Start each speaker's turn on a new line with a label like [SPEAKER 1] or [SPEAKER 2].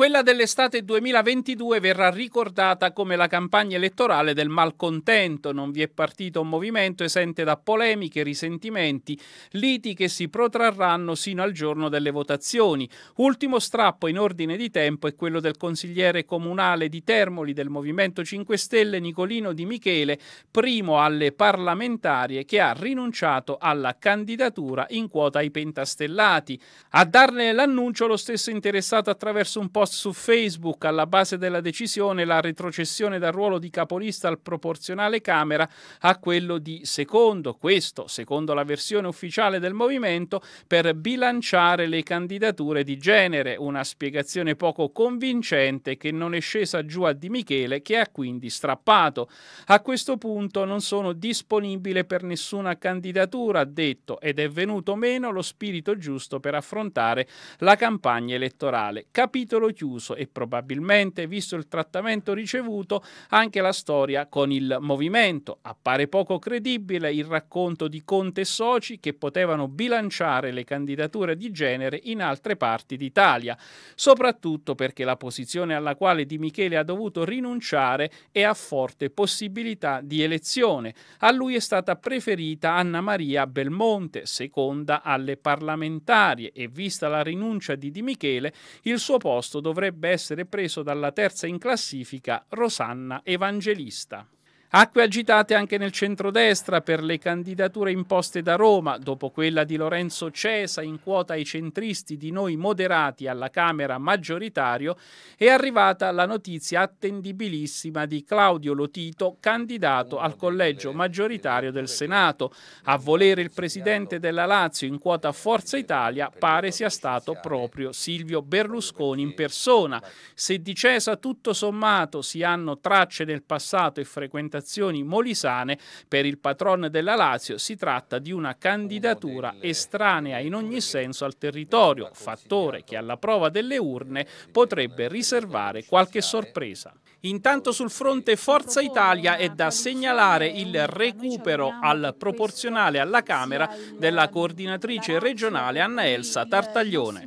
[SPEAKER 1] Quella dell'estate 2022 verrà ricordata come la campagna elettorale del malcontento, non vi è partito un movimento esente da polemiche, risentimenti, liti che si protrarranno sino al giorno delle votazioni. Ultimo strappo in ordine di tempo è quello del consigliere comunale di Termoli del Movimento 5 Stelle Nicolino Di Michele, primo alle parlamentarie che ha rinunciato alla candidatura in quota ai pentastellati. A darne l'annuncio lo stesso interessato attraverso un post post su Facebook alla base della decisione la retrocessione dal ruolo di capolista al proporzionale Camera a quello di secondo, questo secondo la versione ufficiale del movimento, per bilanciare le candidature di genere, una spiegazione poco convincente che non è scesa giù a Di Michele che ha quindi strappato. A questo punto non sono disponibile per nessuna candidatura, ha detto, ed è venuto meno lo spirito giusto per affrontare la campagna elettorale. Capitolo chiuso e probabilmente, visto il trattamento ricevuto, anche la storia con il movimento. Appare poco credibile il racconto di Conte e soci che potevano bilanciare le candidature di genere in altre parti d'Italia, soprattutto perché la posizione alla quale Di Michele ha dovuto rinunciare è a forte possibilità di elezione. A lui è stata preferita Anna Maria Belmonte, seconda alle parlamentarie e vista la rinuncia di Di Michele, il suo posto dovrebbe essere preso dalla terza in classifica Rosanna Evangelista. Acque agitate anche nel centrodestra per le candidature imposte da Roma, dopo quella di Lorenzo Cesa in quota ai centristi di noi moderati alla Camera maggioritario, è arrivata la notizia attendibilissima di Claudio Lotito, candidato al collegio maggioritario del Senato. A volere il presidente della Lazio in quota Forza Italia pare sia stato proprio Silvio Berlusconi in persona. Se di Cesa tutto sommato si hanno tracce nel passato e frequentazioni, consultazioni molisane per il patron della Lazio si tratta di una candidatura estranea in ogni senso al territorio, fattore che alla prova delle urne potrebbe riservare qualche sorpresa. Intanto sul fronte Forza Italia è da segnalare il recupero al proporzionale alla Camera della coordinatrice regionale Anna Elsa Tartaglione.